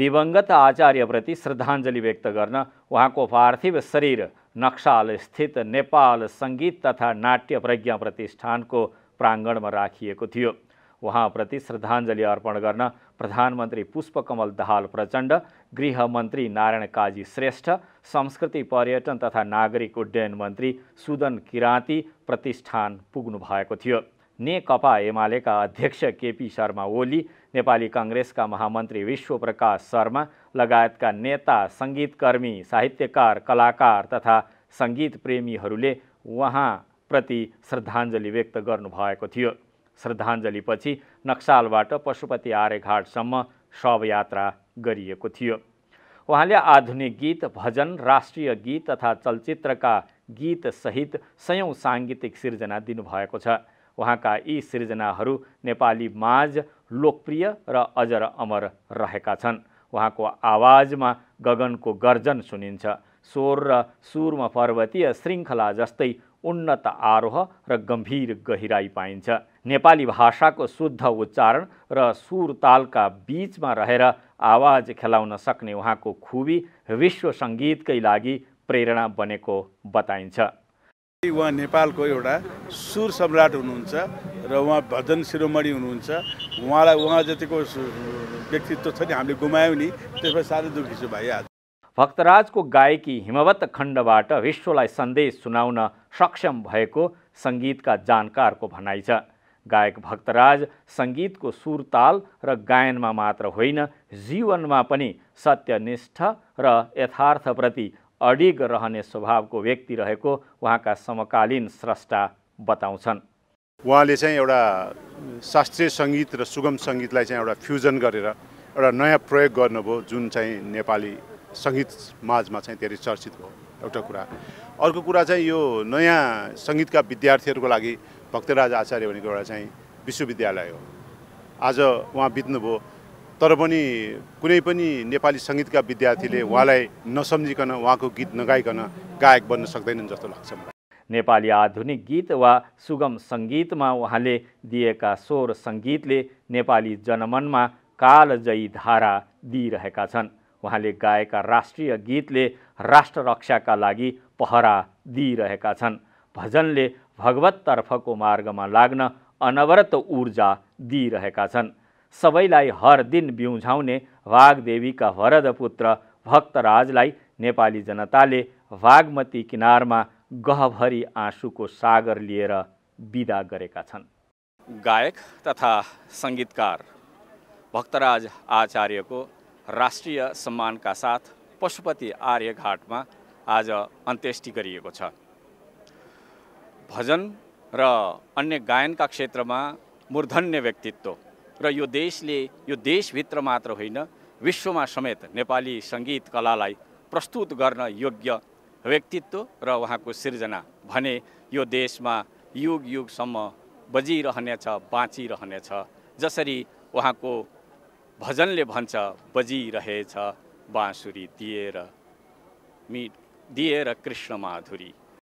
दिवङ्गत आचार्यप्रति श्रद्धाञ्जली व्यक्त गर्न उहाँको पार्थिव शरीर नक्साल स्थित नेपाल सङ्गीत तथा नाट्य प्रज्ञा प्रतिष्ठानको प्राङ्गणमा राखिएको थियो उहाँप्रति श्रद्धाञ्जली अर्पण गर्न प्रधानमन्त्री पुष्पकमल दहाल प्रचण्ड गृहमन्त्री नारायण काजी श्रेष्ठ संस्कृति पर्यटन तथा नागरिक उड्डयन मन्त्री सुदन किराँती प्रतिष्ठान पुग्नु भएको थियो नेकपा एमालेका अध्यक्ष केपी शर्मा ओली नेपाली कङ्ग्रेसका महामन्त्री विश्वप्रकाश शर्मा लगायतका नेता सङ्गीतकर्मी साहित्यकार कलाकार तथा सङ्गीत प्रेमीहरूले उहाँप्रति श्रद्धाञ्जली व्यक्त गर्नुभएको थियो श्रद्धाञ्जलीपछि नक्सालबाट पशुपति आर्यघाटसम्म शवयात्रा गरिएको थियो उहाँले आधुनिक गीत भजन राष्ट्रिय गीत तथा चलचित्रका गीतसहित सयौँ साङ्गीतिक सिर्जना दिनुभएको छ उहाँका यी सृजनाहरू नेपाली माझ लोकप्रिय र अजर अमर रहेका छन् उहाँको आवाजमा गगनको गर्जन सुनिन्छ स्वर र सुरमा पर्वतीय श्रृङ्खला जस्तै उन्नत आरोह र गम्भीर गहिराई पाइन्छ नेपाली भाषाको शुद्ध उच्चारण र सुर तालका बिचमा रहेर आवाज खेलाउन सक्ने उहाँको खुबी विश्व सङ्गीतकै लागि प्रेरणा बनेको बताइन्छ उहाँ नेपालको एउटा सुर सम्राट हुनुहुन्छ र उहाँ भजन शिरोमणि हुनुहुन्छ उहाँलाई उहाँ जतिको व्यक्तित्व छ नि हामीले गुमायौँ नि त्यसमा साह्रै दुःखी छु भाइ आज भक्तराजको गायकी हिमवत खण्डबाट विश्वलाई सन्देश सुनाउन सक्षम भएको सङ्गीतका जानकारको भनाइ छ गायक भक्तराज सङ्गीतको सुरताल र गायनमा मात्र होइन जीवनमा पनि सत्यनिष्ठ र यथार्थप्रति अडिग रहने स्वभावको व्यक्ति रहेको उहाँका समकालीन स्रष्टा बताउँछन् उहाँले चाहिँ एउटा शास्त्रीय सङ्गीत र सुगम सङ्गीतलाई चाहिँ एउटा फ्युजन गरेर एउटा नयाँ प्रयोग गर्नुभयो जुन चाहिँ नेपाली सङ्गीत माझमा चाहिँ धेरै चर्चित भयो एउटा कुरा अर्को कुरा चाहिँ यो नयाँ सङ्गीतका विद्यार्थीहरूको लागि भक्तराज आचार्य भनेको एउटा चाहिँ विश्वविद्यालय हो आज उहाँ बित्नुभयो तर पनि कुनै पनि नेपाली सङ्गीतका विद्यार्थीले उहाँलाई नसम्झिकन उहाँको गीत नगाइकन गायक बन्न सक्दैनन् जस्तो लाग्छ मलाई नेपाली आधुनिक गीत वा सुगम सङ्गीतमा उहाँले दिएका स्वर सङ्गीतले नेपाली जनमनमा कालजयी धारा दिइरहेका छन् उहाँले गाएका राष्ट्रिय गीतले राष्ट्र रक्षाका लागि पहरा दिइरहेका छन् भजनले भगवततर्फको मार्गमा लाग्न अनवरत ऊर्जा दिइरहेका छन् सबैलाई हर दिन बिउझाउने वागदेवीका वरद पुत्र भक्तराजलाई नेपाली जनताले बागमती किनारमा गहभरी आँसुको सागर लिएर विदा गरेका छन् गायक तथा सङ्गीतकार भक्तराज आचार्यको राष्ट्रिय सम्मानका साथ पशुपति आर्यघाटमा आज अन्त्येष्टि गरिएको छ भजन र अन्य गायनका क्षेत्रमा मूर्धन्य व्यक्तित्व र यो देशले यो देशभित्र मात्र होइन विश्वमा समेत नेपाली सङ्गीत कलालाई प्रस्तुत गर्न योग्य व्यक्तित्व र उहाँको सिर्जना भने यो देशमा युग युगसम्म बजिरहनेछ बाँचिरहनेछ जसरी उहाँको भजनले भन्छ बजिरहेछ बाँसुरी दिएर मि दिएर कृष्ण माधुरी